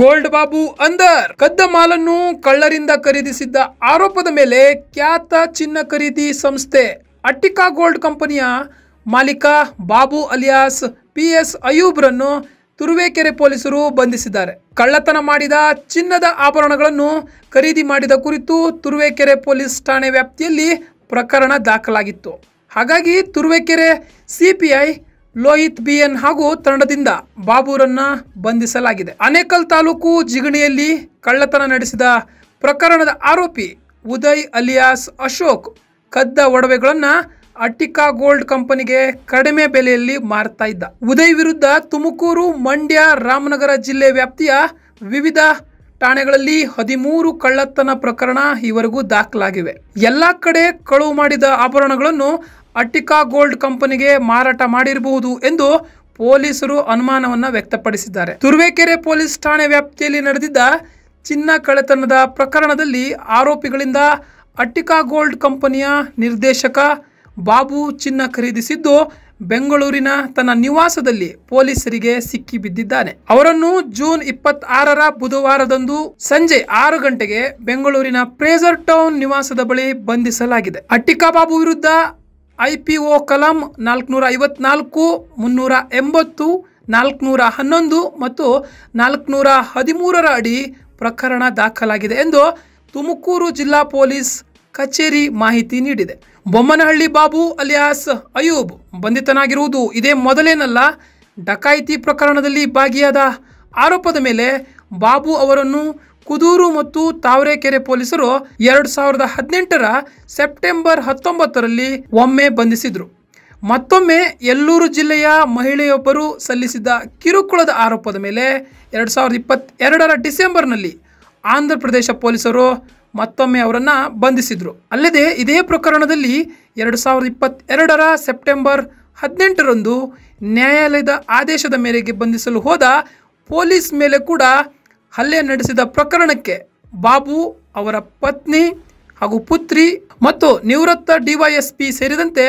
gold Babu ಅಂದರ್ ಕದ್ದ ಮಾಲನ್ನು ಕಳ್ಳರಿಂದ ಖರೀದಿಸಿದ್ದ ಆರೋಪದ ಮೇಲೆ ಖ್ಯಾತ ಚಿನ್ನ ಖರೀದಿ ಸಂಸ್ಥೆ ಅಟ್ಟಿಕಾ ಗೋಲ್ಡ್ ಕಂಪನಿಯ ಮಾಲೀಕ ಬಾಬು ಅಲಿಯಾಸ್ ಪಿ ಎಸ್ ಅಯೂಬ್ರನ್ನು ತುರುವೇಕೆರೆ ಪೊಲೀಸರು ಬಂಧಿಸಿದ್ದಾರೆ ಕಳ್ಳತನ ಮಾಡಿದ ಚಿನ್ನದ ಆಭರಣಗಳನ್ನು ಖರೀದಿ ಮಾಡಿದ ಕುರಿತು ತುರುವೇಕೆರೆ ಪೊಲೀಸ್ ಠಾಣೆ ವ್ಯಾಪ್ತಿಯಲ್ಲಿ ಪ್ರಕರಣ ದಾಖಲಾಗಿತ್ತು ಹಾಗಾಗಿ ತುರುವೇಕೆರೆ ಸಿಪಿಐ ಲೋಹಿತ್ ಬಿಎನ್ ಹಾಗೂ ತಂಡದಿಂದ ಬಾಬೂರನ್ನ ಬಂಧಿಸಲಾಗಿದೆ ಅನೇಕಲ್ ತಾಲೂಕು ಜಿಗಣಿಯಲ್ಲಿ ಕಳ್ಳತನ ನಡೆಸಿದ ಪ್ರಕರಣದ ಆರೋಪಿ ಉದಯ್ ಅಲಿಯಾಸ್ ಅಶೋಕ್ ಕದ್ದ ಒಡವೆಗಳನ್ನ ಅಟ್ಟಿಕಾ ಗೋಲ್ಡ್ ಕಂಪನಿಗೆ ಕಡಿಮೆ ಬೆಲೆಯಲ್ಲಿ ಮಾರ್ತಾ ಇದ್ದ ಉದಯ್ ವಿರುದ್ಧ ತುಮಕೂರು ಮಂಡ್ಯ ರಾಮನಗರ ಜಿಲ್ಲೆ ವ್ಯಾಪ್ತಿಯ ವಿವಿಧ ಠಾಣೆಗಳಲ್ಲಿ ಹದಿಮೂರು ಕಳ್ಳತನ ಪ್ರಕರಣ ಈವರೆಗೂ ದಾಖಲಾಗಿವೆ ಎಲ್ಲಾ ಕಡೆ ಕಳುವು ಮಾಡಿದ ಆಭರಣಗಳನ್ನು ಅಟ್ಟಿಕಾ ಗೋಲ್ಡ್ ಕಂಪನಿಗೆ ಮಾರಾಟ ಮಾಡಿರಬಹುದು ಎಂದು ಪೊಲೀಸರು ಅನುಮಾನವನ್ನು ವ್ಯಕ್ತಪಡಿಸಿದ್ದಾರೆ ತುರುವೇಕೆರೆ ಪೊಲೀಸ್ ಠಾಣೆ ವ್ಯಾಪ್ತಿಯಲ್ಲಿ ನಡೆದಿದ್ದ ಚಿನ್ನ ಕಳೆತನದ ಪ್ರಕರಣದಲ್ಲಿ ಆರೋಪಿಗಳಿಂದ ಅಟ್ಟಿಕಾ ಗೋಲ್ಡ್ ಕಂಪನಿಯ ನಿರ್ದೇಶಕ ಬಾಬು ಚಿನ್ನ ಖರೀದಿಸಿದ್ದು ಬೆಂಗಳೂರಿನ ತನ್ನ ನಿವಾಸದಲ್ಲಿ ಪೊಲೀಸರಿಗೆ ಸಿಕ್ಕಿ ಬಿದ್ದಿದ್ದಾನೆ ಅವರನ್ನು ಜೂನ್ ಇಪ್ಪತ್ತಾರರ ಬುಧವಾರದಂದು ಸಂಜೆ ಆರು ಗಂಟೆಗೆ ಬೆಂಗಳೂರಿನ ಪ್ರೇಸರ್ ಟೌನ್ ನಿವಾಸದ ಬಳಿ ಬಂಧಿಸಲಾಗಿದೆ ಅಟ್ಟಿಕಾ ಬಾಬು ವಿರುದ್ಧ ಐ ಪಿ ಒ ಕಲಂ ನಾಲ್ಕುನೂರ ಐವತ್ನಾಲ್ಕು ಮುನ್ನೂರ ಎಂಬತ್ತು ನಾಲ್ಕುನೂರ ಹನ್ನೊಂದು ಮತ್ತು ನಾಲ್ಕುನೂರ ಹದಿಮೂರರ ಅಡಿ ಪ್ರಕರಣ ದಾಖಲಾಗಿದೆ ಎಂದು ತುಮಕೂರು ಜಿಲ್ಲಾ ಪೊಲೀಸ್ ಕಚೇರಿ ಮಾಹಿತಿ ನೀಡಿದೆ ಬೊಮ್ಮನಹಳ್ಳಿ ಬಾಬು ಅಲಿಯಾಸ್ ಅಯೂಬ್ ಬಂಧಿತನಾಗಿರುವುದು ಇದೇ ಮೊದಲೇನಲ್ಲ ಡಕಾಯಿತಿ ಪ್ರಕರಣದಲ್ಲಿ ಭಾಗಿಯಾದ ಆರೋಪದ ಮೇಲೆ ಬಾಬು ಅವರನ್ನು ಕುದೂರು ಮತ್ತು ತಾವರೆಕೆರೆ ಪೊಲೀಸರು ಎರಡು ಸಾವಿರದ ಹದಿನೆಂಟರ ಸೆಪ್ಟೆಂಬರ್ ಹತ್ತೊಂಬತ್ತರಲ್ಲಿ ಒಮ್ಮೆ ಬಂಧಿಸಿದರು ಮತ್ತೊಮ್ಮೆ ಎಲ್ಲೂರು ಜಿಲ್ಲೆಯ ಮಹಿಳೆಯೊಬ್ಬರು ಸಲ್ಲಿಸಿದ ಕಿರುಕುಳದ ಆರೋಪದ ಮೇಲೆ ಎರಡು ಸಾವಿರದ ಇಪ್ಪತ್ತೆರಡರ ಡಿಸೆಂಬರ್ನಲ್ಲಿ ಆಂಧ್ರ ಪ್ರದೇಶ ಪೊಲೀಸರು ಮತ್ತೊಮ್ಮೆ ಅವರನ್ನು ಬಂಧಿಸಿದರು ಅಲ್ಲದೆ ಇದೇ ಪ್ರಕರಣದಲ್ಲಿ ಎರಡು ಸಾವಿರದ ಇಪ್ಪತ್ತೆರಡರ ಸೆಪ್ಟೆಂಬರ್ ಹದಿನೆಂಟರಂದು ನ್ಯಾಯಾಲಯದ ಆದೇಶದ ಮೇರೆಗೆ ಬಂಧಿಸಲು ಹೋದ ಪೊಲೀಸ್ ಮೇಲೆ ಕೂಡ ಹಲ್ಲೆ ನಡೆಸಿದ ಪ್ರಕರಣಕ್ಕೆ ಬಾಬು ಅವರ ಪತ್ನಿ ಹಾಗೂ ಪುತ್ರಿ ಮತ್ತು ನಿವೃತ್ತ ಡಿವೈಎಸ್ಪಿ ಸೇರಿದಂತೆ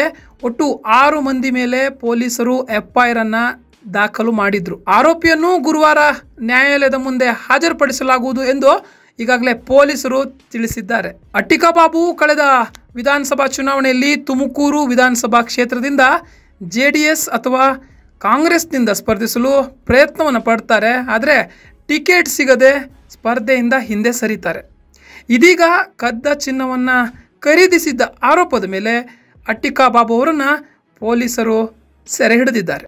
ಒಟ್ಟು ಆರು ಮಂದಿ ಮೇಲೆ ಪೊಲೀಸರು ಎಫ್ಐಆರ್ ಅನ್ನು ದಾಖಲು ಮಾಡಿದ್ರು ಆರೋಪಿಯನ್ನು ಗುರುವಾರ ನ್ಯಾಯಾಲಯದ ಮುಂದೆ ಹಾಜರುಪಡಿಸಲಾಗುವುದು ಎಂದು ಈಗಾಗಲೇ ಪೊಲೀಸರು ತಿಳಿಸಿದ್ದಾರೆ ಅಟ್ಟಿಕಾ ಬಾಬು ಕಳೆದ ವಿಧಾನಸಭಾ ಚುನಾವಣೆಯಲ್ಲಿ ತುಮಕೂರು ವಿಧಾನಸಭಾ ಕ್ಷೇತ್ರದಿಂದ ಜೆ ಡಿ ಎಸ್ ಅಥವಾ ಕಾಂಗ್ರೆಸ್ನಿಂದ ಸ್ಪರ್ಧಿಸಲು ಪ್ರಯತ್ನವನ್ನು ಪಡ್ತಾರೆ ಆದರೆ ಟಿಕೆಟ್ ಸಿಗದೆ ಸ್ಪರ್ಧೆಯಿಂದ ಹಿಂದೆ ಸರಿತಾರೆ ಇದೀಗ ಕದ್ದ ಚಿನ್ನವನ್ನು ಖರೀದಿಸಿದ್ದ ಆರೋಪದ ಮೇಲೆ ಅಟ್ಟಿಕಾ ಬಾಬು ಅವರನ್ನು ಪೊಲೀಸರು ಸೆರೆ ಹಿಡಿದಿದ್ದಾರೆ